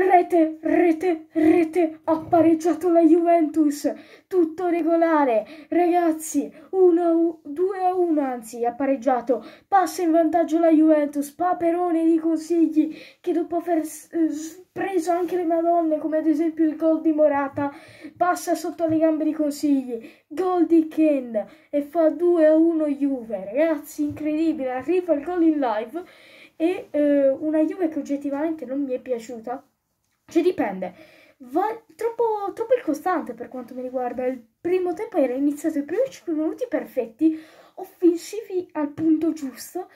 Rete, rete, rete, ha pareggiato la Juventus, tutto regolare, ragazzi, 2 a 1 anzi, ha pareggiato, passa in vantaggio la Juventus, paperone di consigli che dopo aver eh, preso anche le madonne come ad esempio il gol di Morata, passa sotto le gambe di consigli, gol di Ken e fa 2 a 1 Juve, ragazzi, incredibile, arriva il gol in live. E eh, una Juve che oggettivamente non mi è piaciuta, cioè dipende. Va troppo, troppo incostante per quanto mi riguarda. Il primo tempo era iniziato i primi 5 minuti perfetti, offensivi al punto giusto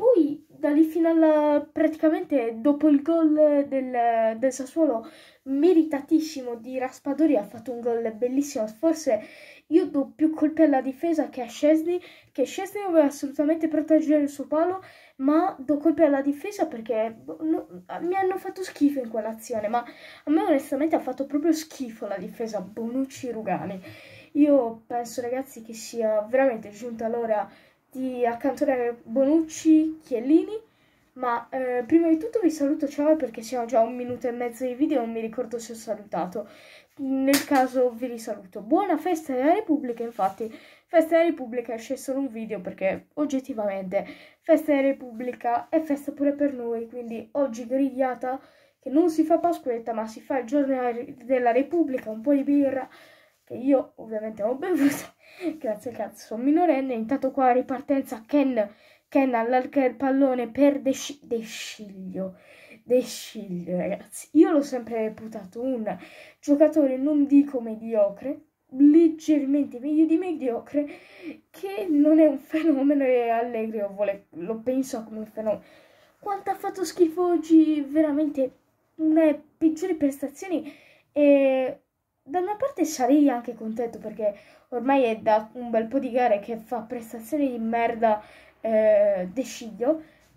poi da lì fino al praticamente dopo il gol del, del Sassuolo meritatissimo di Raspadori ha fatto un gol bellissimo. Forse io do più colpi alla difesa che a Scesni, che Scesni doveva assolutamente proteggere il suo palo, ma do colpi alla difesa perché boh, no, mi hanno fatto schifo in quell'azione, ma a me onestamente ha fatto proprio schifo la difesa Bonucci-Rugani. Io penso ragazzi che sia veramente giunta l'ora di accantonare Bonucci, Chiellini, ma eh, prima di tutto vi saluto ciao perché siamo già a un minuto e mezzo di video e non mi ricordo se ho salutato. Nel caso vi risaluto. Buona festa della Repubblica, infatti Festa della Repubblica esce solo un video perché oggettivamente Festa della Repubblica è festa pure per noi, quindi oggi grigliata che non si fa Pasquetta ma si fa il giorno della Repubblica, un po' di birra che io ovviamente ho bevuto, grazie cazzo sono minorenne, intanto qua ripartenza Ken, Ken allarga il pallone per De, Sci- De Sciglio, De Sciglio ragazzi, io l'ho sempre reputato un giocatore non dico mediocre, leggermente meglio di mediocre, che non è un fenomeno e Allegri lo penso come un fenomeno. Quanto ha fatto schifo oggi, veramente una delle peggiori prestazioni e da una parte sarei anche contento perché ormai è da un bel po' di gare che fa prestazioni di merda eh, De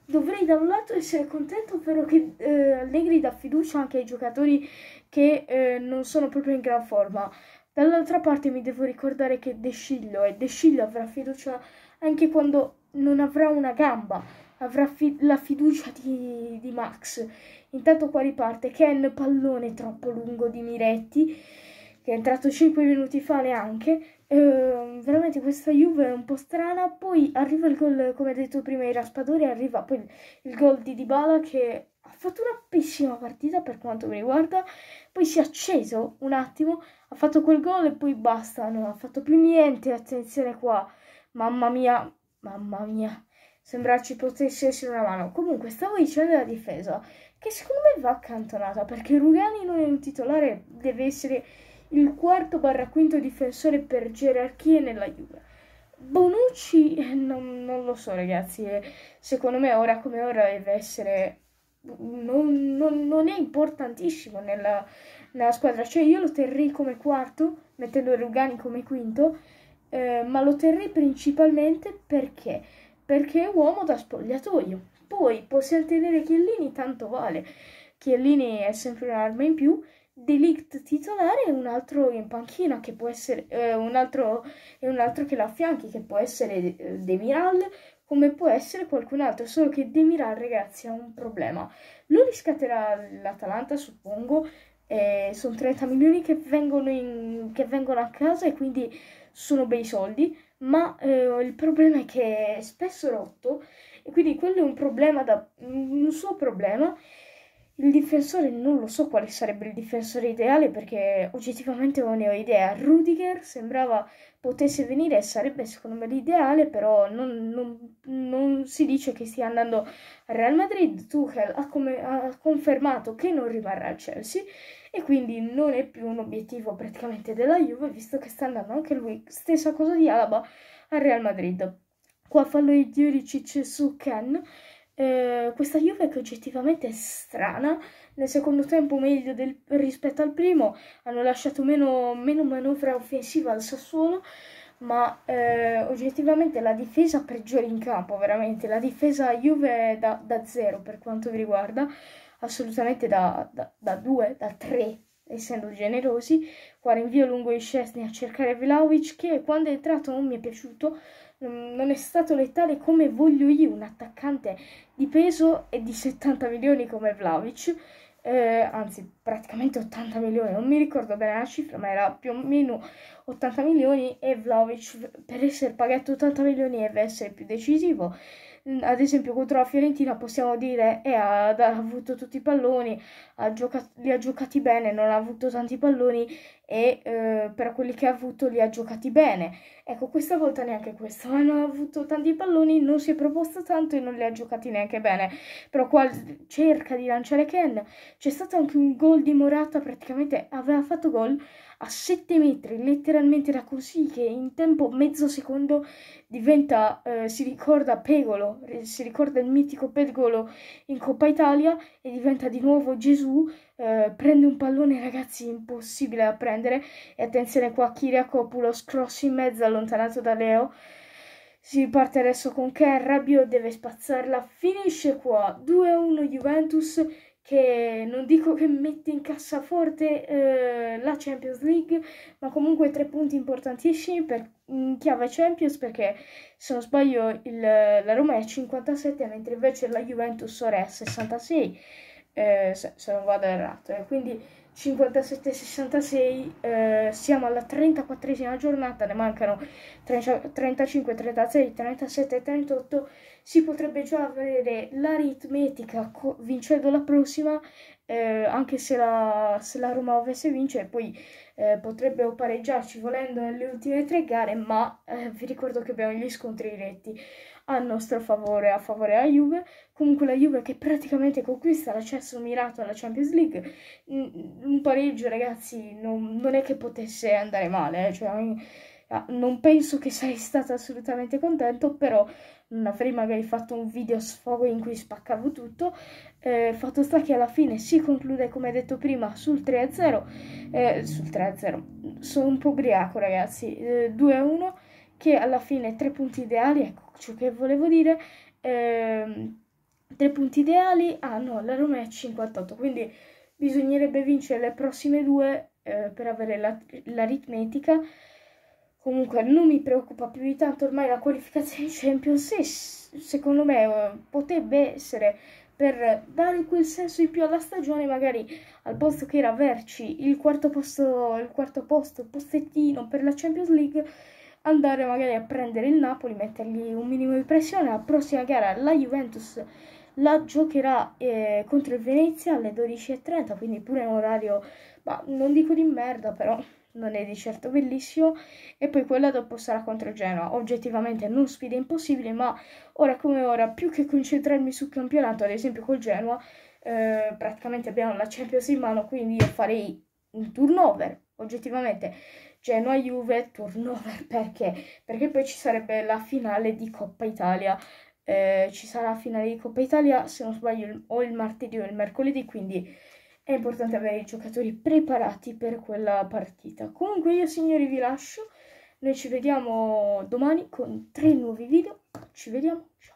Dovrei da un lato essere contento, ovvero che eh, Allegri dà fiducia anche ai giocatori che eh, non sono proprio in gran forma. Dall'altra parte mi devo ricordare che De Sciglio e De Sciglio avrà fiducia anche quando non avrà una gamba, avrà fi- la fiducia di, di Max. Intanto qua riparte Ken, pallone troppo lungo di Miretti che è entrato 5 minuti fa neanche. Eh, veramente questa Juve è un po' strana. Poi arriva il gol, come detto prima, i Raspadori, arriva poi il gol di Dybala che ha fatto una pessima partita per quanto mi riguarda. Poi si è acceso un attimo, ha fatto quel gol e poi basta, non ha fatto più niente. Attenzione qua, mamma mia, mamma mia. Sembra ci potesse essere una mano. Comunque, stavo dicendo la difesa, che secondo me va accantonata, perché Rugani non è un titolare, deve essere il quarto barra quinto difensore per gerarchie nella Juve. Bonucci, eh, non, non lo so ragazzi, eh, secondo me ora come ora deve essere non, non, non, è importantissimo nella, nella, squadra. Cioè, io lo terrei come quarto, mettendo Rugani come quinto, eh, ma lo terrei principalmente perché? Perché è uomo da spogliatoio. Poi possiamo tenere Chiellini, tanto vale. Chiellini è sempre un'arma in più Delict titolare e un altro in panchina che può essere eh, un, altro, e un altro che l'affianchi che può essere eh, Demiral come può essere qualcun altro solo che Demiral ragazzi ha un problema lo riscatterà l'Atalanta suppongo eh, sono 30 milioni che vengono, in, che vengono a casa e quindi sono bei soldi ma eh, il problema è che è spesso rotto e quindi quello è un problema da, un suo problema il difensore non lo so quale sarebbe il difensore ideale perché oggettivamente non ne ho idea. Rudiger sembrava potesse venire e sarebbe secondo me l'ideale, però non, non, non, si dice che stia andando al Real Madrid. Tuchel ha, come, ha confermato che non rimarrà al Chelsea e quindi non è più un obiettivo praticamente della Juve visto che sta andando anche lui, stessa cosa di Alaba, al Real Madrid. Qua fallo di Juricic su Ken eh, questa Juve che oggettivamente è strana, nel secondo tempo meglio del, rispetto al primo, hanno lasciato meno, meno manovra offensiva al Sassuolo, ma eh, oggettivamente la difesa peggiore in campo, veramente, la difesa Juve da, da zero per quanto mi riguarda, assolutamente da, da, da due, da tre, essendo generosi, qua rinvio lungo i Scesni a cercare Vlaovic che quando è entrato non mi è piaciuto, Mm, non è stato letale come voglio io, un attaccante di peso e di 70 milioni come Vlaovic, eh, anzi praticamente 80 milioni, non mi ricordo bene la cifra, ma era più o meno 80 milioni e Vlaovic per essere pagato 80 milioni deve essere più decisivo ad esempio contro la Fiorentina possiamo dire eh, ha, ha avuto tutti i palloni, ha giocato, li ha giocati bene, non ha avuto tanti palloni e eh, per quelli che ha avuto li ha giocati bene. Ecco, questa volta neanche questo, non ha avuto tanti palloni, non si è proposto tanto e non li ha giocati neanche bene. Però qua cerca di lanciare Ken, c'è stato anche un gol di Morata, praticamente aveva fatto gol a 7 metri, letteralmente da così che in tempo mezzo secondo diventa, eh, si ricorda Pegolo si ricorda il mitico pedgolo in Coppa Italia e diventa di nuovo Gesù, eh, prende un pallone ragazzi impossibile da prendere e attenzione qua Kiriakopoulos cross in mezzo allontanato da Leo. Si riparte adesso con Kerr, Rabiot deve spazzarla, finisce qua, 2-1 Juventus che non dico che mette in cassaforte eh, la Champions League, ma comunque tre punti importantissimi per, in chiave Champions perché se non sbaglio il, la Roma è a 57 mentre invece la Juventus ora è a 66 eh, se, se, non vado errato. Eh. Quindi 57-66, eh, siamo alla 34esima giornata, ne mancano 35, 36, 37 38, si potrebbe già avere l'aritmetica vincendo la prossima eh, anche se la, se la, Roma ovesse vince poi eh, potrebbero pareggiarci volendo nelle ultime tre gare ma eh, vi ricordo che abbiamo gli scontri diretti a nostro favore a favore della Juve comunque la Juve che praticamente conquista l'accesso mirato alla Champions League un pareggio ragazzi non, non è che potesse andare male eh, cioè Ah, non penso che sarei stato assolutamente contento, però non avrei magari fatto un video sfogo in cui spaccavo tutto. Eh, fatto sta che alla fine si conclude, come detto prima, sul 3-0. Eh, sul 3-0. Sono un po' ubriaco, ragazzi. Eh, 2-1, che alla fine tre punti ideali, ecco ciò che volevo dire. Ehm, tre punti ideali. Ah no, la Roma è 58, quindi bisognerebbe vincere le prossime due eh, per avere l'aritmetica. La Comunque non mi preoccupa più di tanto ormai la qualificazione di Champions e secondo me eh, potrebbe essere per dare quel senso di più alla stagione, magari al posto che era averci il quarto posto, il quarto posto, postettino per la Champions League, andare magari a prendere il Napoli, mettergli un minimo di pressione. La prossima gara la Juventus la giocherà eh, contro il Venezia alle 12.30, quindi pure un orario, ma non dico di merda però non è di certo bellissimo, e poi quella dopo sarà contro Genoa. Oggettivamente non sfida impossibile, ma ora come ora, più che concentrarmi sul campionato, ad esempio col Genoa, eh, praticamente abbiamo la Champions in mano, quindi io farei un turnover, oggettivamente. Genoa-Juve, turnover, perché? Perché poi ci sarebbe la finale di Coppa Italia. Eh, ci sarà la finale di Coppa Italia, se non sbaglio, o il martedì o il mercoledì, quindi è importante avere i giocatori preparati per quella partita. Comunque io signori vi lascio, noi ci vediamo domani con tre nuovi video, ci vediamo, ciao!